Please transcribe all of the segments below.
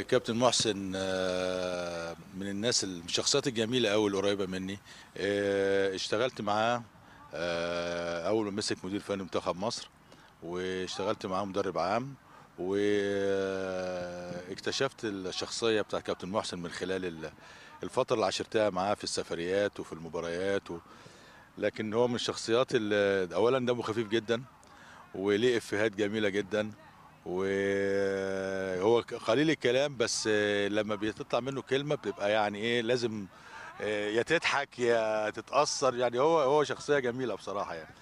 كابتن محسن آه، من الناس الشخصيات الجميله قوي القريبه مني آه، اشتغلت معاه آه، اول ما مسك مدير فني منتخب مصر واشتغلت معاه مدرب عام واكتشفت الشخصيه بتاع كابتن محسن من خلال الفتره اللي عشرتها معاه في السفريات وفي المباريات و... لكن هو من الشخصيات اللي اولا دمه خفيف جدا وليه افيهات جميله جدا وهو قليل الكلام بس لما بتطلع منه كلمه بتبقى يعني ايه لازم آه، يا تضحك يا تتاثر يعني هو هو شخصيه جميله بصراحه يعني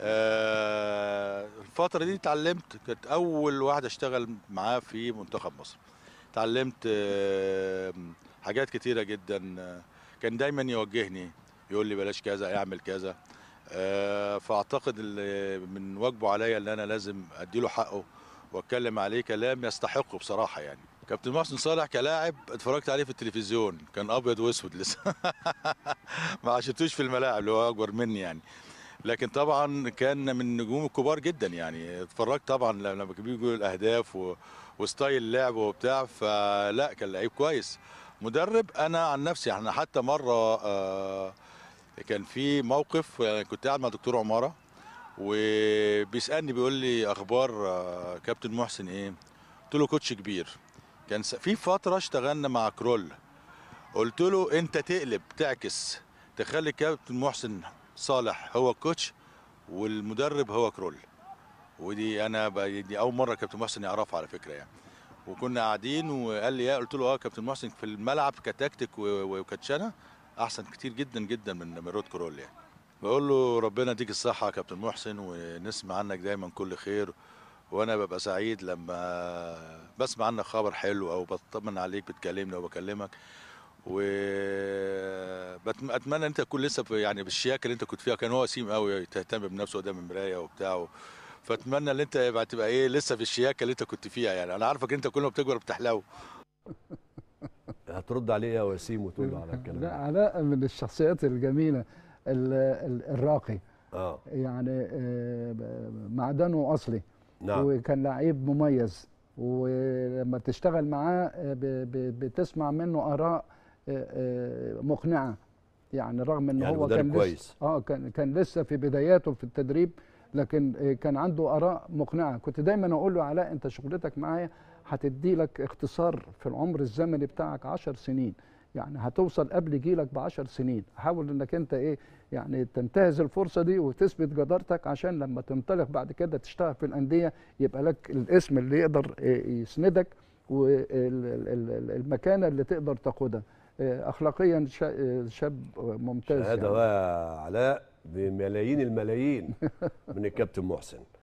آه، الفتره دي اتعلمت كانت اول واحد اشتغل معاه في منتخب مصر اتعلمت آه، حاجات كتيره جدا كان دايما يوجهني يقول لي بلاش كذا اعمل كذا فاعتقد من واجبه عليا ان انا لازم ادي له حقه واتكلم عليه كلام يستحقه بصراحه يعني كابتن محسن صالح كلاعب اتفرجت عليه في التلفزيون كان ابيض واسود لسه ما عشتوش في الملاعب اللي هو اكبر مني يعني لكن طبعا كان من النجوم الكبار جدا يعني اتفرجت طبعا لما بيجوا الاهداف و... وستايل اللعب وبتاع فلا كان لعيب كويس مدرب انا عن نفسي احنا حتى مره آه، كان في موقف يعني كنت قاعد مع دكتور عماره وبيسالني بيقول لي اخبار آه، كابتن محسن ايه قلت له كوتش كبير كان في فتره اشتغلنا مع كرول قلت له انت تقلب تعكس تخلي كابتن محسن صالح هو الكوتش والمدرب هو كرول ودي انا دي اول مره كابتن محسن يعرفها على فكره يعني وكنا قاعدين وقال لي قلت له اه كابتن محسن في الملعب كتكتيك وكاتشانا احسن كتير جدا جدا من رود كرول يعني بقول له ربنا يديك الصحة يا كابتن محسن ونسمع عنك دايما كل خير وانا ببقى سعيد لما بسمع عنك خبر حلو او بطمن عليك بتكلمني او بكلمك واتمنى ان انت تكون لسه يعني بالشياكه اللي انت كنت فيها كان هو وسيم قوي تهتم بنفسه قدام المرايه وبتاع فاتمنى ان انت يبقى تبقى ايه لسه في الشياكه اللي انت كنت فيها يعني انا عارفك انت كل ما بتكبر بتحلو هترد عليه يا وسيم وتقول على الكلام لا علاء من الشخصيات الجميله الراقي اه يعني آه، معدنه اصلي نعم. وكان لعيب مميز ولما تشتغل معاه آه، بتسمع منه اراء آه، مقنعه يعني رغم ان يعني هو كان كويس. لسه اه كان كان لسه في بداياته في التدريب لكن كان عنده اراء مقنعه كنت دايما اقول له علاء انت شغلتك معايا هتدي لك اختصار في العمر الزمني بتاعك 10 سنين يعني هتوصل قبل جيلك بعشر سنين حاول انك انت ايه يعني تنتهز الفرصه دي وتثبت جدارتك عشان لما تنطلق بعد كده تشتغل في الانديه يبقى لك الاسم اللي يقدر آه، يسندك والمكانه اللي تقدر تقودها آه، اخلاقيا آه، شاب ممتاز شهاده يعني. بقى علاء بملايين الملايين من الكابتن محسن